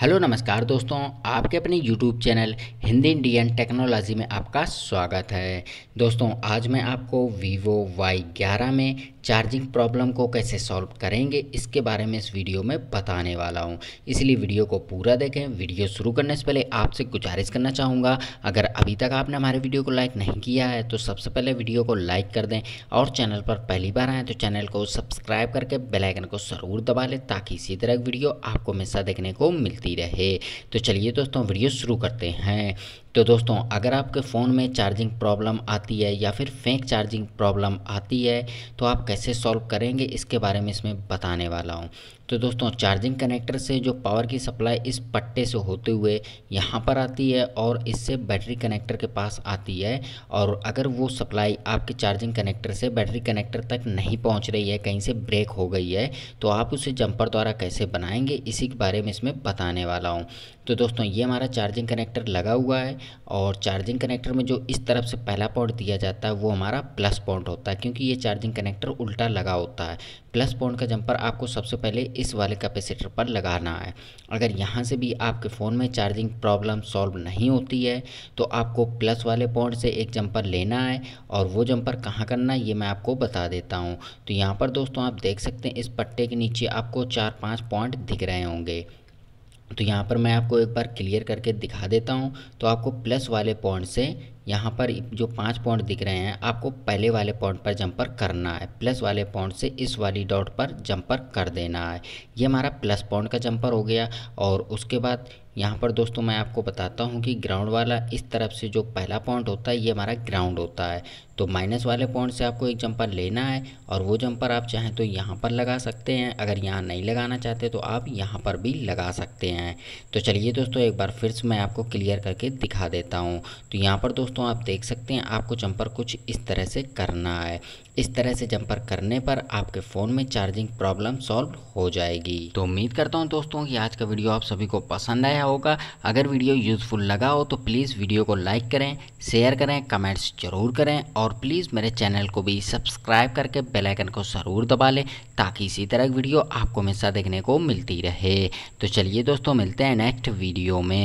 hello नमस्कार दोस्तों आपके अपने YouTube channel Hindi Indian technology में आपका स्वागत है दोस्तों आज मैं आपको वीवो वाई ग्यारह में चार्जिंग प्रॉब्लम को कैसे सॉल्व करेंगे इसके बारे में इस वीडियो में बताने वाला हूं इसलिए वीडियो को पूरा देखें वीडियो शुरू करने से पहले आपसे गुजारिश करना चाहूँगा अगर अभी तक आपने हमारे वीडियो को लाइक नहीं किया है तो सबसे पहले वीडियो को लाइक कर दें और चैनल पर पहली बार आएँ तो चैनल को सब्सक्राइब करके बेलाइकन को ज़रूर दबा लें ताकि इसी तरह वीडियो आपको हमेशा देखने को मिलती चलती रहे तो चलिए दोस्तों वीडियो शुरू करते हैं तो दोस्तों अगर आपके फ़ोन में चार्जिंग प्रॉब्लम आती है या फिर फेंक चार्जिंग प्रॉब्लम आती है तो आप कैसे सॉल्व करेंगे इसके बारे में इसमें बताने वाला हूँ तो दोस्तों चार्जिंग कनेक्टर से जो पावर की सप्लाई इस पट्टे से होते हुए यहाँ पर आती है और इससे बैटरी कनेक्टर के पास आती है और अगर वो सप्लाई आपके चार्जिंग कनेक्टर से बैटरी कनेक्टर तक नहीं पहुँच रही है कहीं से ब्रेक हो गई है तो आप उसे जंपर द्वारा कैसे बनाएंगे इसी के बारे में इसमें बताने दिखाने वाला हूँ तो दोस्तों ये हमारा चार्जिंग कनेक्टर लगा हुआ है और चार्जिंग कनेक्टर में जो इस तरफ से पहला पॉइंट दिया जाता है वो हमारा प्लस पॉइंट होता है क्योंकि ये चार्जिंग कनेक्टर उल्टा लगा होता है प्लस पॉइंट का जंपर आपको सबसे पहले इस वाले कैपेसिटर पर लगाना है अगर यहाँ से भी आपके फ़ोन में चार्जिंग प्रॉब्लम सॉल्व नहीं होती है तो आपको प्लस वाले पॉइंट से एक जंपर लेना है और वो जंपर कहाँ करना है ये मैं आपको बता देता हूँ तो यहाँ पर दोस्तों आप देख सकते हैं इस पट्टे के नीचे आपको चार पाँच पॉइंट दिख रहे होंगे तो यहाँ पर मैं आपको एक बार क्लियर करके दिखा देता हूँ तो आपको प्लस वाले पॉइंट से यहाँ पर जो पाँच पॉइंट दिख रहे हैं आपको पहले वाले पॉइंट पर जंपर करना है प्लस वाले पॉइंट से इस वाली डॉट पर जंपर कर देना है ये हमारा प्लस पॉइंट का जंपर हो गया और उसके बाद यहाँ पर दोस्तों मैं आपको बताता हूँ कि ग्राउंड वाला इस तरफ से जो पहला पॉइंट होता है ये हमारा ग्राउंड होता है तो माइनस वाले पॉइंट से आपको एक जंपर लेना है और वो जंपर आप चाहें तो यहाँ पर लगा सकते हैं अगर यहाँ नहीं लगाना चाहते तो आप यहाँ पर भी लगा सकते हैं तो चलिए दोस्तों एक बार फिर से मैं आपको क्लियर करके दिखा देता हूँ तो यहाँ पर दोस्तों दोस्तों आप देख सकते हैं आपको जंपर कुछ इस तरह से करना है इस तरह से जंपर करने पर आपके फ़ोन में चार्जिंग प्रॉब्लम सॉल्व हो जाएगी तो उम्मीद करता हूँ दोस्तों कि आज का वीडियो आप सभी को पसंद आया होगा अगर वीडियो यूज़फुल लगा हो तो प्लीज़ वीडियो को लाइक करें शेयर करें कमेंट्स जरूर करें और प्लीज़ मेरे चैनल को भी सब्सक्राइब करके बेलाइकन को ज़रूर दबा लें ताकि इसी तरह की वीडियो आपको हमेशा देखने को मिलती रहे तो चलिए दोस्तों मिलते हैं नेक्स्ट वीडियो में